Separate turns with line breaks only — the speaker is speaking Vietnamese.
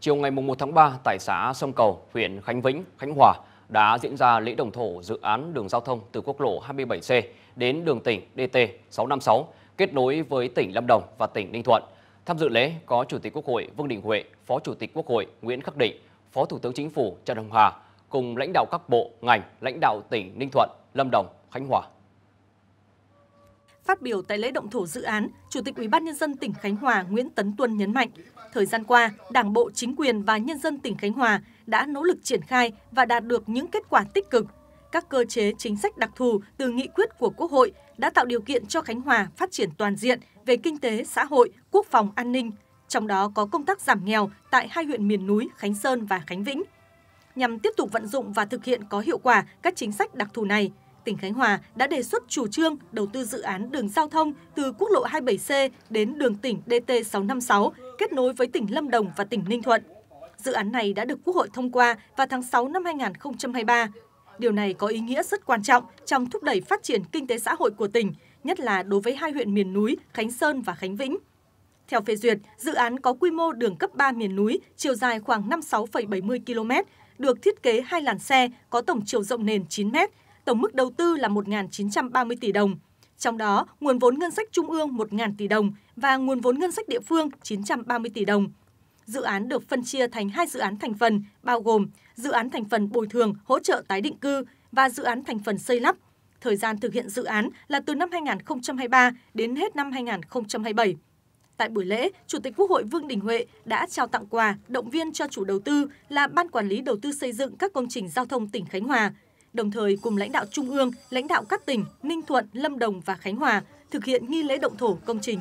Chiều ngày 1 tháng 3 tại xã Sông Cầu, huyện Khánh Vĩnh, Khánh Hòa đã diễn ra lễ đồng thổ dự án đường giao thông từ quốc lộ 27C đến đường tỉnh DT 656 kết nối với tỉnh Lâm Đồng và tỉnh Ninh Thuận. Tham dự lễ có Chủ tịch Quốc hội Vương Đình Huệ, Phó Chủ tịch Quốc hội Nguyễn Khắc Định, Phó Thủ tướng Chính phủ Trần Hồng Hà cùng lãnh đạo các bộ, ngành, lãnh đạo tỉnh Ninh Thuận, Lâm Đồng, Khánh Hòa.
Phát biểu tại lễ động thổ dự án, Chủ tịch UBND tỉnh Khánh Hòa Nguyễn Tấn Tuân nhấn mạnh, thời gian qua, Đảng bộ, chính quyền và nhân dân tỉnh Khánh Hòa đã nỗ lực triển khai và đạt được những kết quả tích cực. Các cơ chế chính sách đặc thù từ nghị quyết của Quốc hội đã tạo điều kiện cho Khánh Hòa phát triển toàn diện về kinh tế, xã hội, quốc phòng, an ninh, trong đó có công tác giảm nghèo tại hai huyện miền núi Khánh Sơn và Khánh Vĩnh. Nhằm tiếp tục vận dụng và thực hiện có hiệu quả các chính sách đặc thù này, tỉnh Khánh Hòa đã đề xuất chủ trương đầu tư dự án đường giao thông từ quốc lộ 27C đến đường tỉnh DT656 kết nối với tỉnh Lâm Đồng và tỉnh Ninh Thuận. Dự án này đã được Quốc hội thông qua vào tháng 6 năm 2023. Điều này có ý nghĩa rất quan trọng trong thúc đẩy phát triển kinh tế xã hội của tỉnh, nhất là đối với hai huyện miền núi Khánh Sơn và Khánh Vĩnh. Theo phê duyệt, dự án có quy mô đường cấp 3 miền núi, chiều dài khoảng 56,70 km, được thiết kế hai làn xe có tổng chiều rộng nền 9 m, tổng mức đầu tư là 1.930 tỷ đồng. Trong đó, nguồn vốn ngân sách trung ương 1.000 tỷ đồng và nguồn vốn ngân sách địa phương 930 tỷ đồng. Dự án được phân chia thành hai dự án thành phần, bao gồm dự án thành phần bồi thường, hỗ trợ tái định cư và dự án thành phần xây lắp. Thời gian thực hiện dự án là từ năm 2023 đến hết năm 2027. Tại buổi lễ, Chủ tịch Quốc hội Vương Đình Huệ đã trao tặng quà, động viên cho chủ đầu tư là Ban Quản lý Đầu tư Xây dựng các công trình giao thông tỉnh Khánh Hòa, đồng thời cùng lãnh đạo Trung ương, lãnh đạo các tỉnh Ninh Thuận, Lâm Đồng và Khánh Hòa thực hiện nghi lễ động thổ công trình.